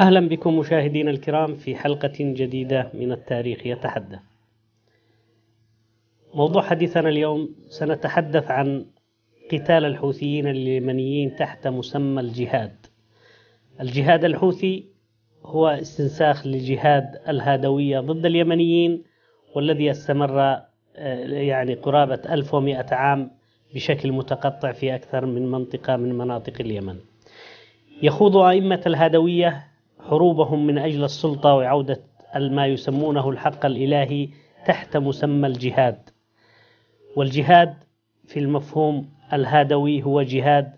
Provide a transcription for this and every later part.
أهلا بكم مشاهدينا الكرام في حلقة جديدة من التاريخ يتحدث. موضوع حديثنا اليوم سنتحدث عن قتال الحوثيين اليمنيين تحت مسمى الجهاد. الجهاد الحوثي هو استنساخ لجهاد الهادوية ضد اليمنيين والذي استمر آه، يعني قرابة 1100 عام بشكل متقطع في أكثر من منطقة من مناطق اليمن. يخوض أئمة الهادوية حروبهم من أجل السلطة وعودة ما يسمونه الحق الإلهي تحت مسمى الجهاد والجهاد في المفهوم الهادوي هو جهاد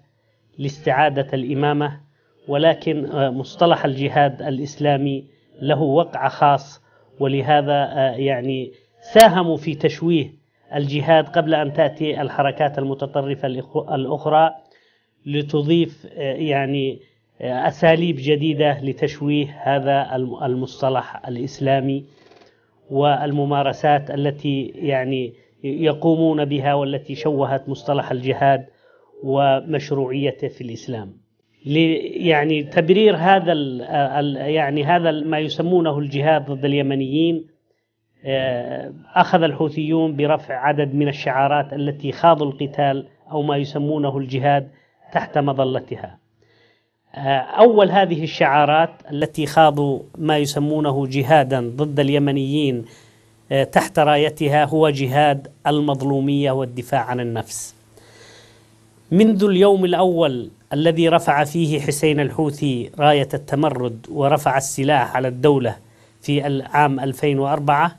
لاستعادة الإمامة ولكن مصطلح الجهاد الإسلامي له وقع خاص ولهذا آه، يعني ساهموا في تشويه الجهاد قبل أن تأتي الحركات المتطرفة الأخرى لتضيف آه، يعني أساليب جديدة لتشويه هذا المصطلح الإسلامي والممارسات التي يعني يقومون بها والتي شوهت مصطلح الجهاد ومشروعيته في الإسلام يعني تبرير هذا يعني هذا ما يسمونه الجهاد ضد اليمنيين آه، أخذ الحوثيون برفع عدد من الشعارات التي خاضوا القتال أو ما يسمونه الجهاد تحت مظلتها آه، أول هذه الشعارات التي خاضوا ما يسمونه جهادا ضد اليمنيين آه، تحت رايتها هو جهاد المظلومية والدفاع عن النفس منذ اليوم الأول الذي رفع فيه حسين الحوثي راية التمرد ورفع السلاح على الدولة في العام 2004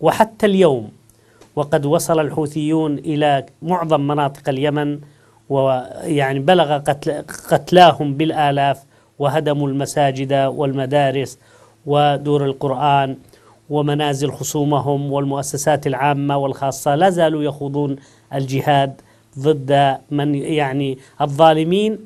وحتى اليوم وقد وصل الحوثيون إلى معظم مناطق اليمن ويعني بلغ قتل قتلاهم بالآلاف وهدموا المساجد والمدارس ودور القرآن ومنازل خصومهم والمؤسسات العامة والخاصة لا زالوا يخوضون الجهاد ضد من يعني الظالمين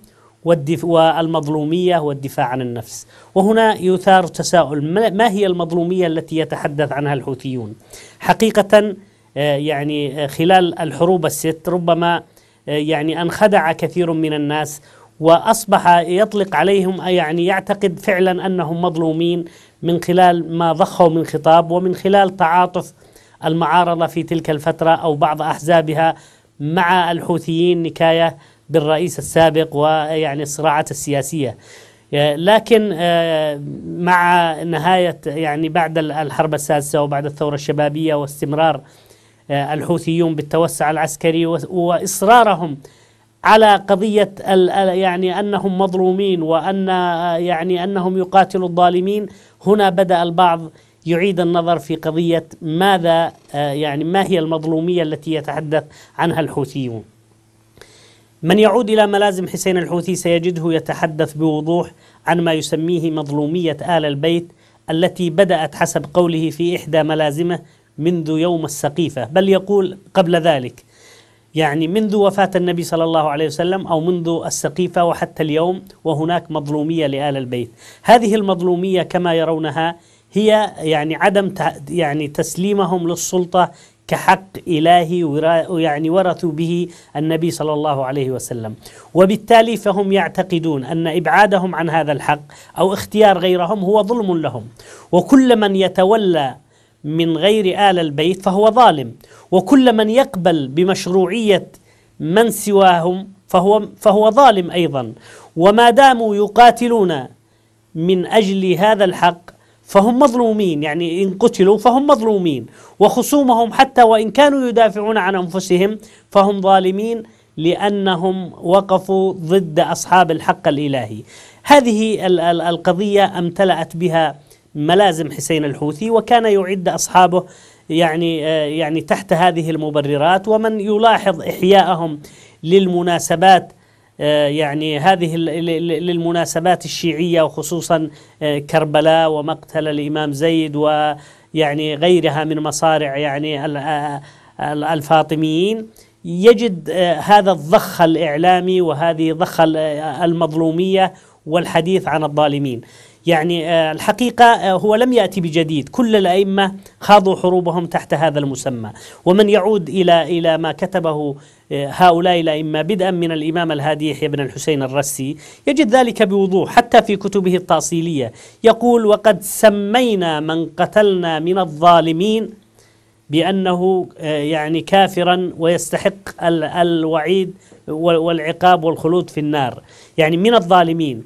والمظلومية والدفاع عن النفس وهنا يثار تساؤل ما هي المظلومية التي يتحدث عنها الحوثيون حقيقة آه، يعني خلال الحروب الست ربما آه، يعني انخدع كثير من الناس واصبح يطلق عليهم يعني يعتقد فعلا انهم مظلومين من خلال ما ضخوا من خطاب ومن خلال تعاطف المعارضه في تلك الفتره او بعض احزابها مع الحوثيين نكايه بالرئيس السابق ويعني الصراعات السياسيه آه، لكن آه، مع نهايه يعني بعد الحرب السادسه وبعد الثوره الشبابيه واستمرار آه، الحوثيون بالتوسع العسكري واصرارهم على قضيه يعني انهم مظلومين وان آه، يعني انهم يقاتلوا الظالمين هنا بدا البعض يعيد النظر في قضيه ماذا آه، يعني ما هي المظلوميه التي يتحدث عنها الحوثيون. من يعود الى ملازم حسين الحوثي سيجده يتحدث بوضوح عن ما يسميه مظلوميه ال البيت التي بدات حسب قوله في احدى ملازمه منذ يوم السقيفة بل يقول قبل ذلك يعني منذ وفاة النبي صلى الله عليه وسلم أو منذ السقيفة وحتى اليوم وهناك مظلومية لآل البيت هذه المظلومية كما يرونها هي يعني عدم يعني تسليمهم للسلطة كحق إلهي يعني ورثوا به النبي صلى الله عليه وسلم وبالتالي فهم يعتقدون أن إبعادهم عن هذا الحق أو اختيار غيرهم هو ظلم لهم وكل من يتولى من غير آل البيت فهو ظالم وكل من يقبل بمشروعية من سواهم فهو, فهو ظالم أيضا وما داموا يقاتلون من أجل هذا الحق فهم مظلومين يعني إن قتلوا فهم مظلومين وخصومهم حتى وإن كانوا يدافعون عن أنفسهم فهم ظالمين لأنهم وقفوا ضد أصحاب الحق الإلهي هذه القضية امتلأت بها ملازم حسين الحوثي وكان يعد أصحابه يعني آه، يعني تحت هذه المبررات ومن يلاحظ إحياءهم للمناسبات آه، يعني هذه للمناسبات الشيعية وخصوصا آه، كربلاء ومقتل الإمام زيد ويعني غيرها من مصارع يعني الفاطميين يجد هذا الضخ الإعلامي وهذه ضخ المظلومية والحديث عن الظالمين يعني آه، الحقيقة آه، هو لم يأتي بجديد كل الأئمة خاضوا حروبهم تحت هذا المسمى ومن يعود إلى, إلى ما كتبه آه، هؤلاء الأئمة بدءا من الإمام الهادي يحيى بن الحسين الرسي يجد ذلك بوضوح حتى في كتبه التاصيلية يقول وقد سمينا من قتلنا من الظالمين بأنه آه، يعني كافرا ويستحق الوعيد والعقاب والخلود في النار يعني من الظالمين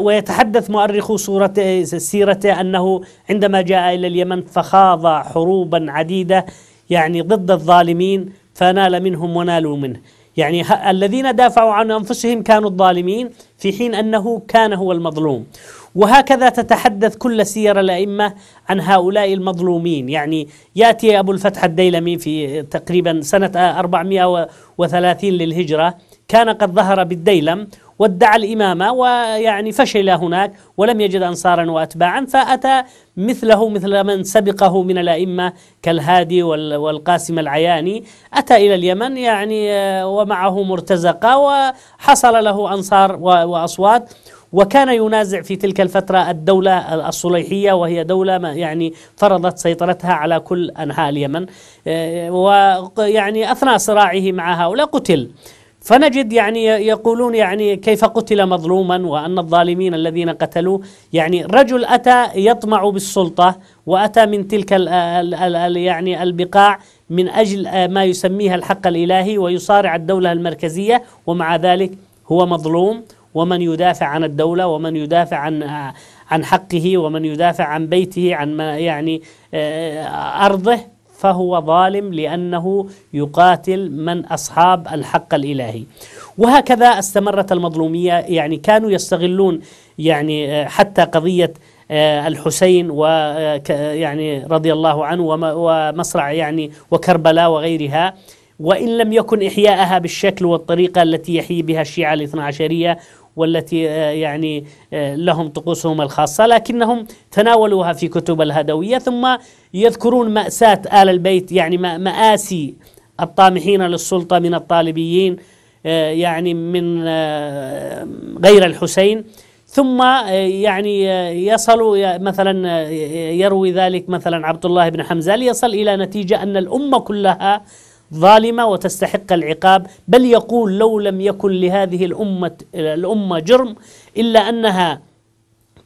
ويتحدث مؤرخو سورة سيرته أنه عندما جاء إلى اليمن فخاض حروبا عديدة يعني ضد الظالمين فنال منهم ونالوا منه يعني الذين دافعوا عن انفسهم كانوا الظالمين في حين انه كان هو المظلوم وهكذا تتحدث كل سير الائمه عن هؤلاء المظلومين يعني ياتي ابو الفتح الديلمي في تقريبا سنه 430 للهجره كان قد ظهر بالديلم وادعى الإمامة ويعني فشل هناك ولم يجد أنصارا وأتباعا فأتى مثله مثل من سبقه من الأئمة كالهادي والقاسم العياني أتى إلى اليمن يعني آه، ومعه مرتزقة وحصل له أنصار وأصوات وكان ينازع في تلك الفترة الدولة الصليحية وهي دولة يعني فرضت سيطرتها على كل أنحاء اليمن آه، ويعني أثناء صراعه مع هؤلاء قتل فنجد يعني يقولون يعني كيف قتل مظلوما وان الظالمين الذين قتلوه يعني رجل اتى يطمع بالسلطه واتى من تلك الـ ال ال يعني البقاع من اجل آه، ما يسميها الحق الالهي ويصارع الدوله المركزيه ومع ذلك هو مظلوم ومن يدافع عن الدوله ومن يدافع عن آه، عن حقه ومن يدافع عن بيته عن ما يعني آه، ارضه فهو ظالم لأنه يقاتل من أصحاب الحق الإلهي وهكذا استمرت المظلومية يعني كانوا يستغلون يعني آه، حتى قضية آه، الحسين و آه، يعني رضي الله عنه ومصرع يعني وكربلاء وغيرها وإن لم يكن إحياءها بالشكل والطريقة التي يحيي بها الشيعة الاثنى عشرية والتي آه، يعني آه، لهم طقوسهم الخاصة لكنهم تناولوها في كتب الهدوية ثم يذكرون مأساة آل البيت يعني مآسي الطامحين للسلطة من الطالبيين آه، يعني من غير الحسين ثم يعني يصل مثلا يروي ذلك مثلا عبد الله بن حمزة ليصل إلى نتيجة أن الأمة كلها ظالمة وتستحق العقاب بل يقول لو لم يكن لهذه الأمة, الأمة جرم إلا أنها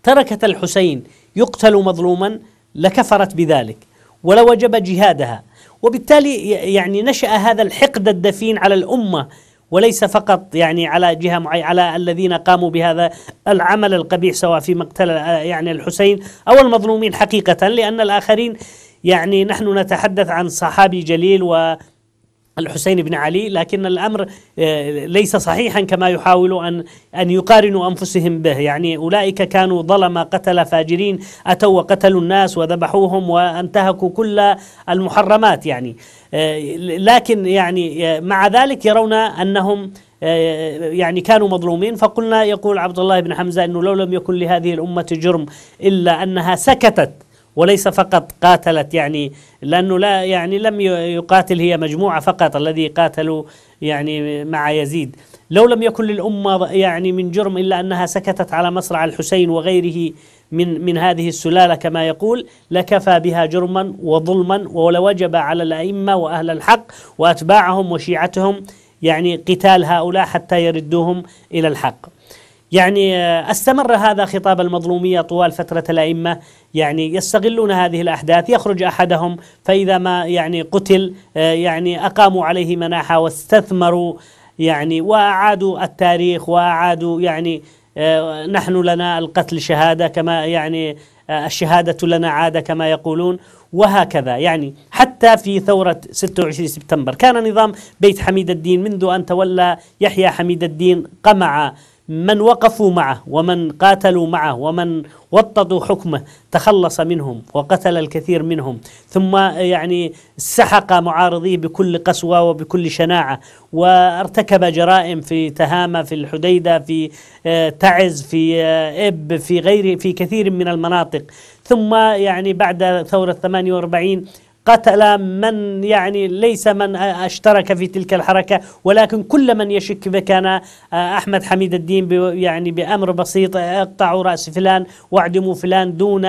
تركت الحسين يقتل مظلوما لكفرت بذلك ولوجب جهادها وبالتالي يعني نشأ هذا الحقد الدفين على الأمة وليس فقط يعني على جهه معينه على الذين قاموا بهذا العمل القبيح سواء في مقتل يعني الحسين او المظلومين حقيقه لان الاخرين يعني نحن نتحدث عن صحابي جليل و الحسين بن علي لكن الأمر آه، ليس صحيحا كما يحاولوا أن أن يقارنوا أنفسهم به يعني أولئك كانوا ظلمة قتل فاجرين أتوا وقتلوا الناس وذبحوهم وانتهكوا كل المحرمات يعني آه، لكن يعني آه، مع ذلك يرون أنهم يعني كانوا مظلومين فقلنا يقول عبد الله بن حمزة أنه لو لم يكن لهذه الأمة جرم إلا أنها سكتت وليس فقط قاتلت يعني لانه لا يعني لم يقاتل هي مجموعه فقط الذي قاتلوا يعني مع يزيد لو لم يكن للامه يعني من جرم الا انها سكتت على مصرع الحسين وغيره من من هذه السلاله كما يقول لكفى بها جرما وظلما ولوجب على الائمه واهل الحق واتباعهم وشيعتهم يعني قتال هؤلاء حتى يردوهم الى الحق يعني آه، استمر هذا خطاب المظلومية طوال فترة الأئمة يعني يستغلون هذه الأحداث يخرج أحدهم فإذا ما يعني قتل آه، يعني أقاموا عليه مناحة واستثمروا يعني وأعادوا التاريخ وأعادوا يعني آه، نحن لنا القتل شهادة كما يعني الشهادة لنا عادة كما يقولون وهكذا يعني حتى في ثورة 26 سبتمبر كان نظام بيت حميد الدين منذ أن تولى يحيى حميد الدين قمع من وقفوا معه ومن قاتلوا معه ومن وطدوا حكمه تخلص منهم وقتل الكثير منهم ثم يعني سحق معارضيه بكل قسوه وبكل شناعه وارتكب جرائم في تهامه في الحديده في آه، تعز في آه، اب في غير في كثير من المناطق ثم يعني بعد ثوره 48 قتل من يعني ليس من اشترك في تلك الحركة ولكن كل من يشك كان آه، أحمد حميد الدين يعني بأمر بسيط اقطعوا رأس فلان واعدموا فلان دون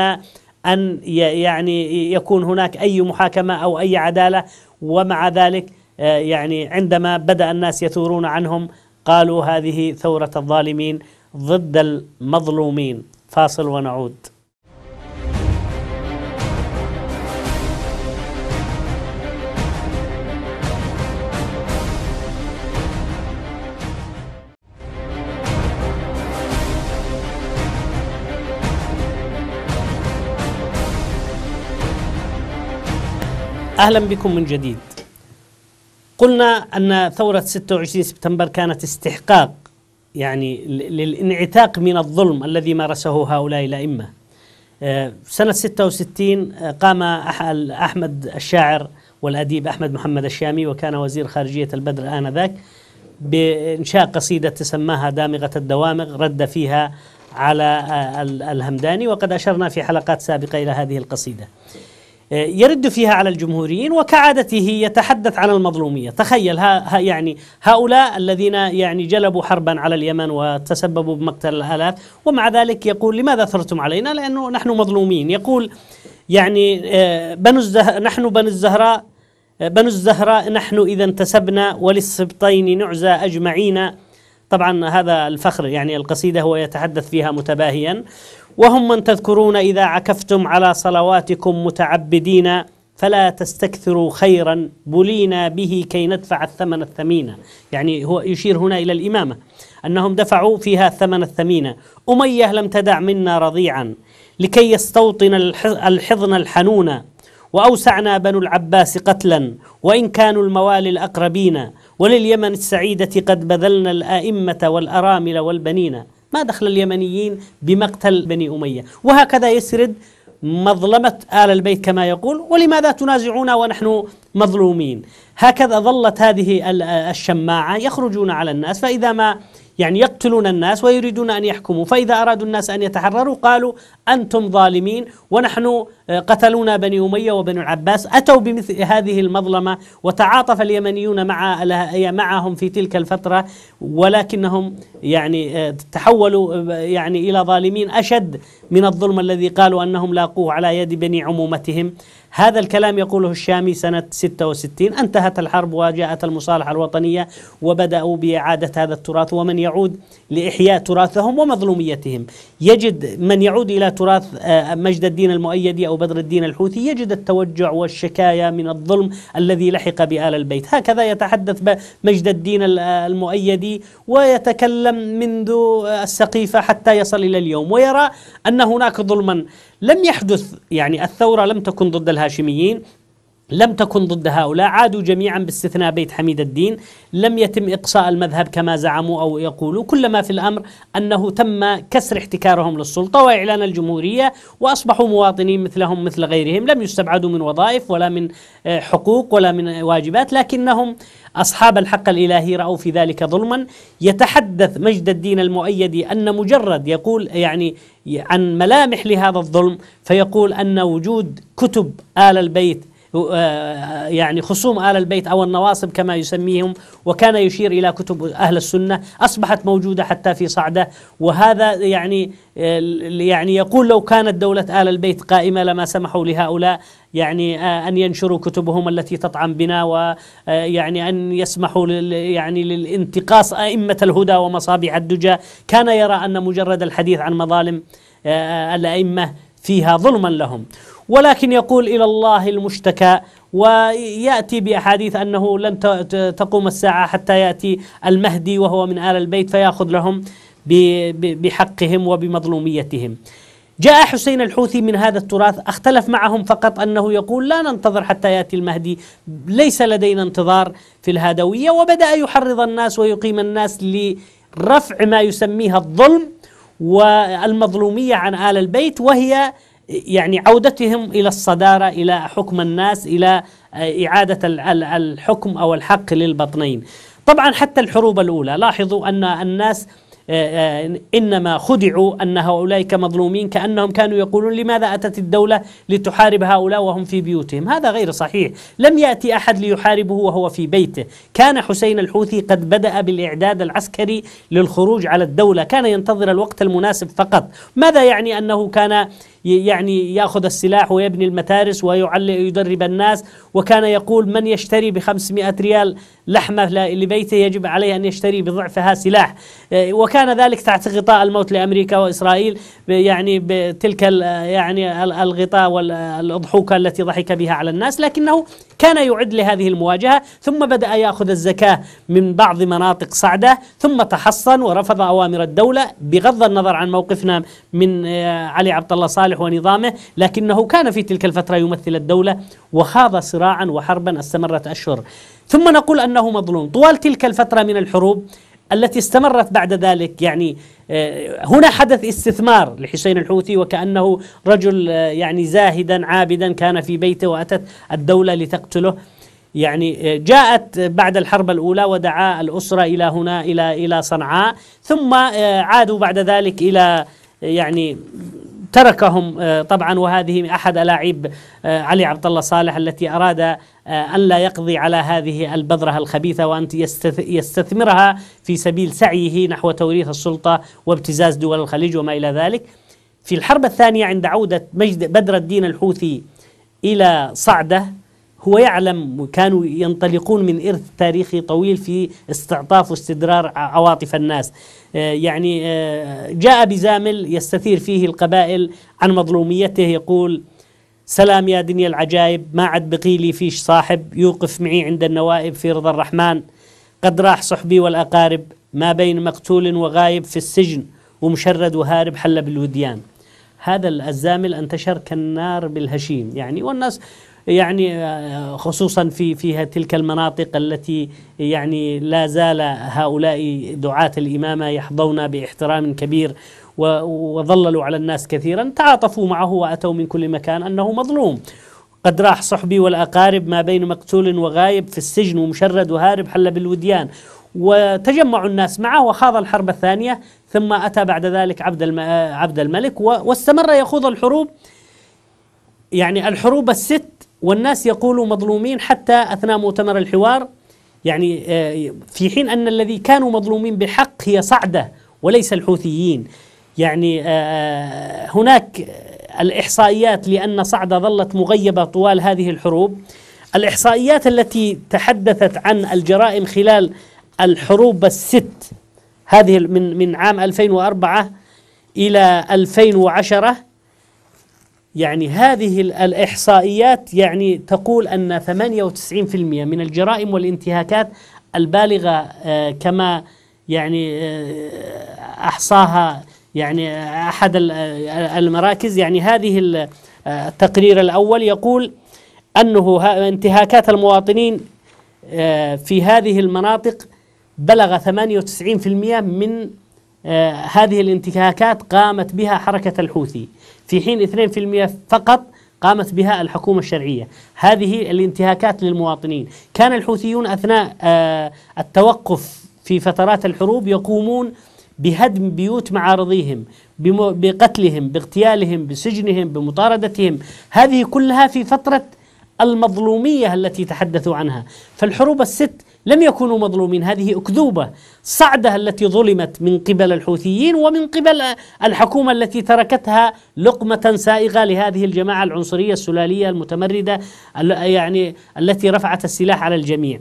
أن يعني يكون هناك أي محاكمة أو أي عدالة ومع ذلك آه، يعني عندما بدأ الناس يثورون عنهم قالوا هذه ثورة الظالمين ضد المظلومين فاصل ونعود أهلا بكم من جديد قلنا أن ثورة 26 سبتمبر كانت استحقاق يعني للانعتاق من الظلم الذي مارسه هؤلاء الأئمة آه، سنة 66 آه، قام أحمد الشاعر والأديب أحمد محمد الشامي وكان وزير خارجية البدر آنذاك بإنشاء قصيدة تسماها دامغة الدوامغ رد فيها على آه، الهمداني وقد أشرنا في حلقات سابقة إلى هذه القصيدة يرد فيها على الجمهوريين وكعادته يتحدث عن المظلومية تخيل ها يعني هؤلاء الذين يعني جلبوا حربا على اليمن وتسببوا بمقتل الآلاف ومع ذلك يقول لماذا ثرتم علينا لأنه نحن مظلومين يقول يعني آه، بنو الزهر نحن بنو الزهراء آه، بنو الزهراء نحن إذا انتسبنا وللسبطين نعزى أجمعين طبعا هذا الفخر يعني القصيدة هو يتحدث فيها متباهيا وهم من تذكرون إذا عكفتم على صلواتكم متعبدين فلا تستكثروا خيرا بلينا به كي ندفع الثمن الثمين يعني هو يشير هنا إلى الإمامة أنهم دفعوا فيها الثمن الثمين أمية لم تدع منا رضيعا لكي يستوطن الحضن الحنون وأوسعنا بنو العباس قتلا وإن كانوا الموالي الأقربين ولليمن السعيدة قد بذلنا الآئمة والأرامل والبنين ما دخل اليمنيين بمقتل بني أمية وهكذا يسرد مظلمة آل البيت كما يقول ولماذا تنازعونا ونحن مظلومين هكذا ظلت هذه الشماعة يخرجون على الناس فإذا ما يعني يقتلون الناس ويريدون أن يحكموا فإذا أرادوا الناس أن يتحرروا قالوا أنتم ظالمين ونحن آه، قتلونا بني أمية وبني العباس أتوا بمثل هذه المظلمة وتعاطف اليمنيون مع آه، معهم في تلك الفترة ولكنهم يعني آه، تحولوا يعني إلى ظالمين أشد من الظلم الذي قالوا أنهم لاقوه على يد بني عمومتهم هذا الكلام يقوله الشامي سنة 66 انتهت الحرب وجاءت المصالحة الوطنية وبدأوا بإعادة هذا التراث ومن يعود لإحياء تراثهم ومظلوميتهم يجد من يعود إلى تراث آه، مجد الدين المؤيدي أو بدر الدين الحوثي يجد التوجع والشكاية من الظلم الذي لحق بآل البيت هكذا يتحدث مجد الدين آه، المؤيدي ويتكلم منذ آه، السقيفة حتى يصل إلى اليوم ويرى أن هناك ظلما لم يحدث يعني الثورة لم تكن ضد الهاشميين لم تكن ضد هؤلاء عادوا جميعا باستثناء بيت حميد الدين لم يتم إقصاء المذهب كما زعموا أو يقولوا كل ما في الأمر أنه تم كسر احتكارهم للسلطة وإعلان الجمهورية وأصبحوا مواطنين مثلهم مثل غيرهم لم يستبعدوا من وظائف ولا من آه، حقوق ولا من واجبات لكنهم أصحاب الحق الإلهي رأوا في ذلك ظلما يتحدث مجد الدين المؤيدي أن مجرد يقول يعني عن ملامح لهذا الظلم فيقول أن وجود كتب آل البيت آه، يعني خصوم آل البيت أو النواصب كما يسميهم وكان يشير إلى كتب أهل السنة أصبحت موجودة حتى في صعدة وهذا يعني آه، يعني يقول لو كانت دولة آل البيت قائمة لما سمحوا لهؤلاء يعني آه، أن ينشروا كتبهم التي تطعن بنا ويعني أن يسمحوا يعني للانتقاص أئمة الهدى ومصابيح الدجى كان يرى أن مجرد الحديث عن مظالم الأئمة فيها ظلما لهم ولكن يقول الى الله المشتكى وياتي باحاديث انه لن تقوم الساعه حتى ياتي المهدي وهو من ال البيت فياخذ لهم بحقهم وبمظلوميتهم. جاء حسين الحوثي من هذا التراث اختلف معهم فقط انه يقول لا ننتظر حتى ياتي المهدي ليس لدينا انتظار في الهادويه وبدا يحرض الناس ويقيم الناس لرفع ما يسميها الظلم والمظلومية عن آل البيت وهي يعني عودتهم إلى الصدارة إلى حكم الناس إلى إعادة الحكم أو الحق للبطنين طبعا حتى الحروب الأولى لاحظوا أن الناس آه، آه، إنما خدعوا أن هؤلاء كمظلومين كأنهم كانوا يقولون لماذا أتت الدولة لتحارب هؤلاء وهم في بيوتهم هذا غير صحيح لم يأتي أحد ليحاربه وهو في بيته كان حسين الحوثي قد بدأ بالإعداد العسكري للخروج على الدولة كان ينتظر الوقت المناسب فقط ماذا يعني أنه كان يعني يأخذ السلاح ويبني المتارس ويعلق يدرب الناس وكان يقول من يشتري بخمسمائة ريال لحمة لبيته يجب عليه أن يشتري بضعفها سلاح آه، وكان ذلك تحت غطاء الموت لأمريكا وإسرائيل يعني بتلك يعني الغطاء والأضحوكة التي ضحك بها على الناس لكنه كان يعد لهذه المواجهة ثم بدأ يأخذ الزكاة من بعض مناطق صعدة ثم تحصن ورفض أوامر الدولة بغض النظر عن موقفنا من آه، علي عبد الله صالح ونظامه لكنه كان في تلك الفترة يمثل الدولة وخاض صراعا وحربا استمرت أشهر ثم نقول أنه مظلوم طوال تلك الفترة من الحروب التي استمرت بعد ذلك يعني آه، هنا حدث استثمار لحسين الحوثي وكأنه رجل آه، يعني زاهدا عابدا كان في بيته وأتت الدولة لتقتله يعني آه، جاءت بعد الحرب الأولى ودعا الأسرة إلى هنا إلى إلى صنعاء ثم عادوا بعد ذلك إلى يعني تركهم آه، طبعا وهذه احد الاعيب آه، علي عبد الله صالح التي اراد آه، أن لا يقضي على هذه البذرة الخبيثة وأن يستثمرها في سبيل سعيه نحو توريث السلطة وابتزاز دول الخليج وما إلى ذلك في الحرب الثانية عند عودة مجد بدر الدين الحوثي إلى صعدة هو يعلم كانوا ينطلقون من إرث تاريخي طويل في استعطاف واستدرار عواطف الناس آه، يعني آه، جاء بزامل يستثير فيه القبائل عن مظلوميته يقول سلام يا دنيا العجايب ما عد بقي لي فيش صاحب يوقف معي عند النوائب في رضا الرحمن قد راح صحبي والأقارب ما بين مقتول وغايب في السجن ومشرد وهارب حل بالوديان هذا الزامل انتشر كالنار بالهشيم يعني والناس يعني آه، خصوصا في في تلك المناطق التي يعني لا زال هؤلاء دعاة الإمامة يحظون باحترام كبير وظللوا على الناس كثيرا تعاطفوا معه وأتوا من كل مكان أنه مظلوم قد راح صحبي والأقارب ما بين مقتول وغايب في السجن ومشرد وهارب حل بالوديان وتجمع الناس معه وخاض الحرب الثانية ثم أتى بعد ذلك عبد عبد الملك واستمر يخوض الحروب يعني الحروب الست والناس يقولوا مظلومين حتى أثناء مؤتمر الحوار يعني آه، في حين أن الذي كانوا مظلومين بحق هي صعدة وليس الحوثيين يعني آه، آه، هناك الإحصائيات لأن صعدة ظلت مغيبة طوال هذه الحروب الإحصائيات التي تحدثت عن الجرائم خلال الحروب الست هذه من من عام 2004 إلى 2010 يعني هذه الإحصائيات يعني تقول أن 98% من الجرائم والانتهاكات البالغة آه، كما يعني آه، أحصاها يعني آه، أحد المراكز يعني هذه التقرير الأول يقول أنه انتهاكات المواطنين في هذه المناطق بلغ 98% من آه، هذه الانتهاكات قامت بها حركة الحوثي في حين 2% فقط قامت بها الحكومة الشرعية هذه الانتهاكات للمواطنين كان الحوثيون أثناء آه، التوقف في فترات الحروب يقومون بهدم بيوت معارضيهم بقتلهم باغتيالهم بسجنهم بمطاردتهم هذه كلها في فتره المظلومية التي تحدثوا عنها فالحروب الست لم يكونوا مظلومين هذه أكذوبة صعدة التي ظلمت من قبل الحوثيين ومن قبل الحكومة التي تركتها لقمة سائغة لهذه الجماعة العنصرية السلالية المتمردة يعني التي رفعت السلاح على الجميع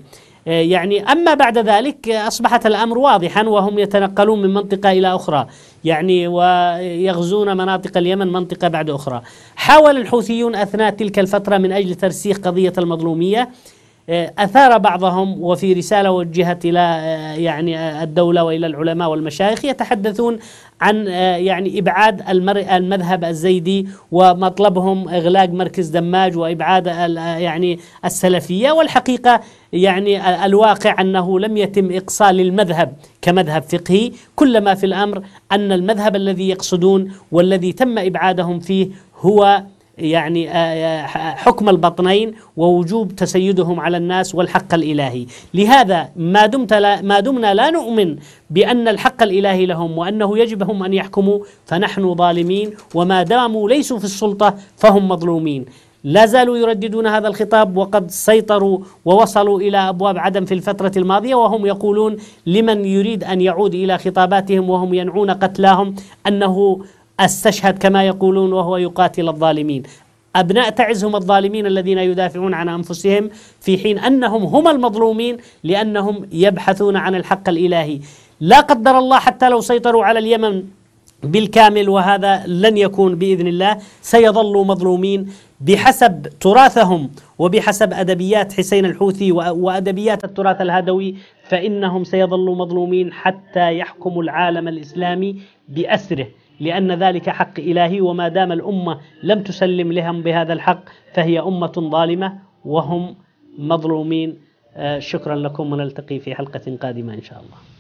آه، يعني أما بعد ذلك آه، أصبحت الأمر واضحا وهم يتنقلون من منطقة إلى أخرى يعني ويغزون مناطق اليمن منطقة بعد أخرى حاول الحوثيون أثناء تلك الفترة من أجل ترسيخ قضية المظلومية آه، أثار بعضهم وفي رسالة وجهت إلى آه، يعني آه، الدولة وإلى العلماء والمشايخ يتحدثون عن يعني إبعاد المذهب الزيدي ومطلبهم إغلاق مركز دماج وإبعاد يعني السلفية والحقيقة يعني الواقع أنه لم يتم إقصاء للمذهب كمذهب فقهي كل ما في الأمر أن المذهب الذي يقصدون والذي تم إبعادهم فيه هو يعني آه، آه، حكم البطنين ووجوب تسيدهم على الناس والحق الإلهي لهذا ما, دمت لا ما دمنا لا نؤمن بأن الحق الإلهي لهم وأنه يجبهم أن يحكموا فنحن ظالمين وما داموا ليسوا في السلطة فهم مظلومين لا زالوا يرددون هذا الخطاب وقد سيطروا ووصلوا الى ابواب عدن في الفتره الماضيه وهم يقولون لمن يريد ان يعود الى خطاباتهم وهم ينعون قتلاهم انه استشهد كما يقولون وهو يقاتل الظالمين أبناء تعزهم الظالمين الذين يدافعون عن أنفسهم في حين أنهم هم المظلومين لأنهم يبحثون عن الحق الإلهي لا قدر الله حتى لو سيطروا على اليمن بالكامل وهذا لن يكون باذن الله سيظلوا مظلومين بحسب تراثهم وبحسب ادبيات حسين الحوثي وادبيات التراث الهدوي فانهم سيظلوا مظلومين حتى يحكم العالم الاسلامي باسره لأن ذلك حق إلهي وما دام الأمة لم تسلم لهم بهذا الحق فهي أمة ظالمة وهم مظلومين آه، شكرا لكم ونلتقي في حلقة قادمة إن شاء الله